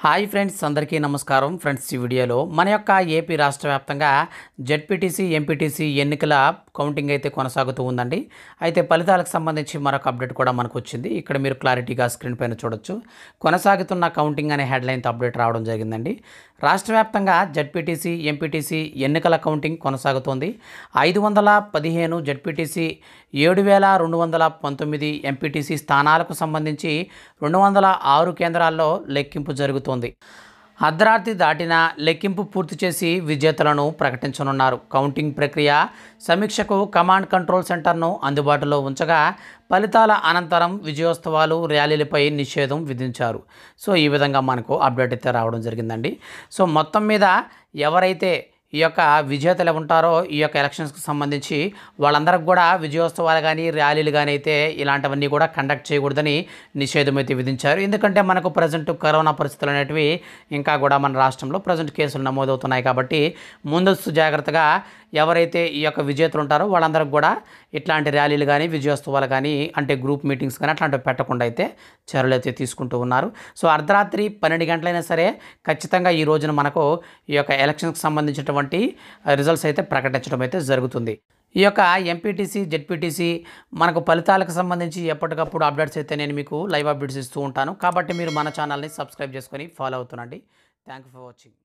hi friends అందరికీ నమస్కారం friends ఈ వీడియోలో మన యొక్క ఏపీ రాష్ట్ర వ్యాప్తంగా జడ్పీటీసీ ఎంపీటీసీ ఎన్నికల కౌంటింగ్ అయితే కొనసాగుతూ ఉందండి అయితే ఫలితాలకు సంబంధించి మరొక అప్డేట్ కూడా మనకు వచ్చింది ఇక్కడ మీరు క్లారిటీగా స్క్రీన్ పైన చూడొచ్చు కొనసాగుతున్న కౌంటింగ్ అనే హెడ్లైన్తో అప్డేట్ రావడం జరిగిందండి రాష్ట్ర వ్యాప్తంగా జడ్పీటీసీ ఎంపీటీసీ ఎన్నికల కౌంటింగ్ కొనసాగుతోంది ఐదు వందల పదిహేను జడ్పీటీసీ ఏడు వేల రెండు వందల పంతొమ్మిది ఎంపీటీసీ స్థానాలకు సంబంధించి రెండు వందల ఆరు కేంద్రాల్లో లెక్కింపు జరుగుతోంది అర్ధరాత్రి దాటిన లెక్కింపు పూర్తి చేసి విజేతలను ప్రకటించనున్నారు కౌంటింగ్ ప్రక్రియ సమీక్షకు కమాండ్ కంట్రోల్ సెంటర్ను అందుబాటులో ఉంచగా ఫలితాల అనంతరం విజయోత్సవాలు ర్యాలీలపై నిషేధం విధించారు సో ఈ విధంగా మనకు అప్డేట్ అయితే రావడం జరిగిందండి సో మొత్తం మీద ఎవరైతే ఈ యొక్క విజేతలు ఉంటారో ఈ యొక్క ఎలక్షన్స్కి సంబంధించి వాళ్ళందరికి కూడా విజయోత్సవాలు కానీ ర్యాలీలు కానీ అయితే ఇలాంటివన్నీ కూడా కండక్ట్ చేయకూడదని నిషేధం అయితే విధించారు ఎందుకంటే మనకు ప్రజెంట్ కరోనా పరిస్థితులు అనేటివి ఇంకా కూడా మన రాష్ట్రంలో ప్రజెంట్ కేసులు నమోదవుతున్నాయి కాబట్టి ముందస్తు జాగ్రత్తగా ఎవరైతే ఈ యొక్క విజేతలు ఉంటారో వాళ్ళందరికి కూడా ఇట్లాంటి ర్యాలీలు కానీ విజయోత్సవాలు కానీ అంటే గ్రూప్ మీటింగ్స్ కానీ అట్లాంటివి పెట్టకుండా అయితే చర్యలు అయితే తీసుకుంటూ ఉన్నారు సో అర్ధరాత్రి పన్నెండు గంటలైనా సరే ఖచ్చితంగా ఈ రోజున మనకు ఈ యొక్క ఎలక్షన్కి సంబంధించినటువంటి రిజల్ట్స్ అయితే ప్రకటించడం అయితే జరుగుతుంది ఈ యొక్క ఎంపీటీసీ జెడ్పీటీసీ మనకు ఫలితాలకు సంబంధించి ఎప్పటికప్పుడు అప్డేట్స్ అయితే నేను మీకు లైవ్ అప్డేట్స్ ఇస్తూ ఉంటాను కాబట్టి మీరు మన ఛానల్ని సబ్స్క్రైబ్ చేసుకొని ఫాలో అవుతుండండి థ్యాంక్ యూ ఫర్ వాచింగ్